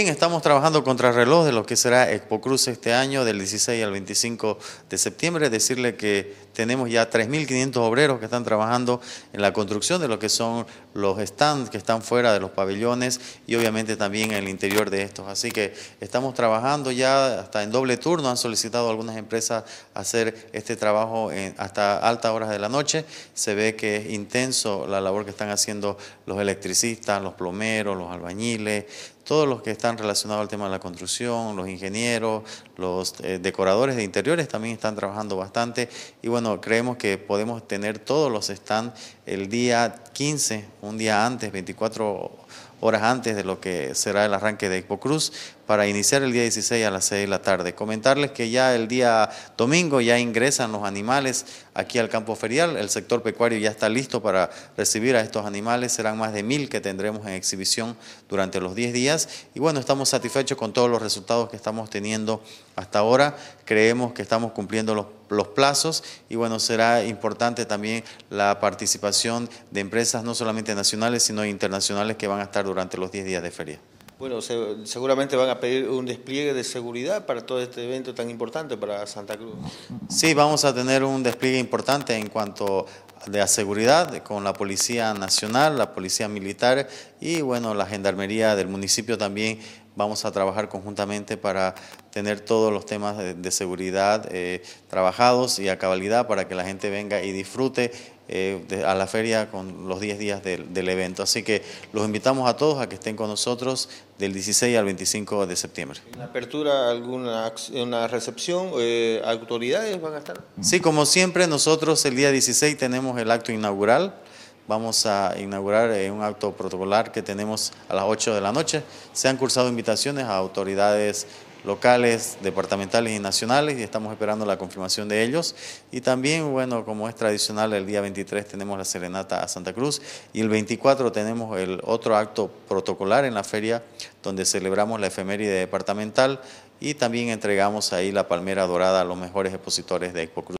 Estamos trabajando contra reloj de lo que será Expo Cruz este año, del 16 al 25 de septiembre. Decirle que tenemos ya 3.500 obreros que están trabajando en la construcción de lo que son los stands que están fuera de los pabellones y obviamente también en el interior de estos. Así que estamos trabajando ya hasta en doble turno. Han solicitado algunas empresas hacer este trabajo hasta altas horas de la noche. Se ve que es intenso la labor que están haciendo los electricistas, los plomeros, los albañiles todos los que están relacionados al tema de la construcción, los ingenieros, los eh, decoradores de interiores también están trabajando bastante y bueno, creemos que podemos tener todos los stands el día 15, un día antes, 24 horas antes de lo que será el arranque de Hipocruz, para iniciar el día 16 a las 6 de la tarde. Comentarles que ya el día domingo ya ingresan los animales aquí al campo ferial, el sector pecuario ya está listo para recibir a estos animales, serán más de mil que tendremos en exhibición durante los 10 días y bueno, estamos satisfechos con todos los resultados que estamos teniendo hasta ahora, creemos que estamos cumpliendo los los plazos y bueno, será importante también la participación de empresas no solamente nacionales, sino internacionales que van a estar durante los 10 días de feria. Bueno, seguramente van a pedir un despliegue de seguridad para todo este evento tan importante para Santa Cruz. Sí, vamos a tener un despliegue importante en cuanto a la seguridad con la Policía Nacional, la Policía Militar y bueno, la Gendarmería del municipio también vamos a trabajar conjuntamente para tener todos los temas de, seguridad eh, trabajados y a cabalidad para que la gente venga y disfrute eh, a la feria con los 10 días del, evento. Así que los invitamos a todos a que estén con nosotros del 16 al 25 de septiembre. ¿En apertura alguna una recepción? Eh, ¿Autoridades van a estar? Sí, como siempre nosotros el día 16 tenemos el acto inaugural vamos a inaugurar eh, un acto protocolar que tenemos a las 8 de la noche. Se han cursado invitaciones a autoridades locales, departamentales y nacionales y estamos esperando la confirmación de ellos. Y también, bueno, como es tradicional, el día 23 tenemos la serenata a Santa Cruz y el 24 tenemos el otro acto protocolar en la feria donde celebramos la efeméride departamental y también entregamos ahí la palmera dorada a los mejores expositores de Expo Cruz.